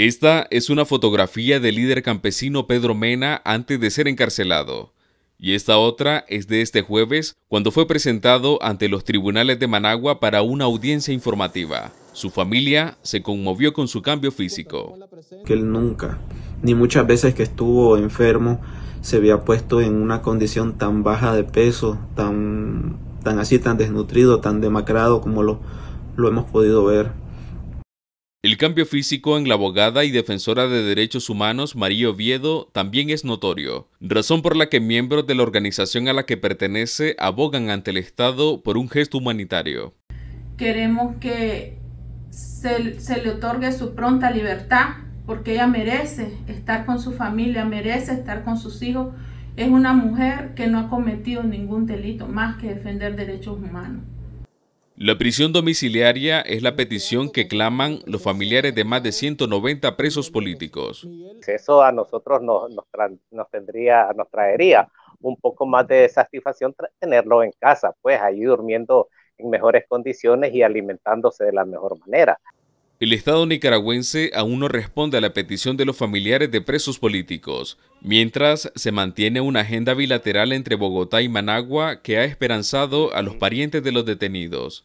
Esta es una fotografía del líder campesino Pedro Mena antes de ser encarcelado. Y esta otra es de este jueves, cuando fue presentado ante los tribunales de Managua para una audiencia informativa. Su familia se conmovió con su cambio físico. Que él nunca, ni muchas veces que estuvo enfermo, se había puesto en una condición tan baja de peso, tan, tan así, tan desnutrido, tan demacrado como lo hemos podido ver. El cambio físico en la abogada y defensora de derechos humanos María Oviedo también es notorio, razón por la que miembros de la organización a la que pertenece abogan ante el Estado por un gesto humanitario. Queremos que se, se le otorgue su pronta libertad porque ella merece estar con su familia, merece estar con sus hijos. Es una mujer que no ha cometido ningún delito más que defender derechos humanos. La prisión domiciliaria es la petición que claman los familiares de más de 190 presos políticos. Eso a nosotros nos, traería un poco más de satisfacción tenerlo en casa, pues ahí durmiendo en mejores condiciones y alimentándose de la mejor manera. El Estado nicaragüense aún no responde a la petición de los familiares de presos políticos, mientras se mantiene una agenda bilateral entre Bogotá y Managua que ha esperanzado a los parientes de los detenidos.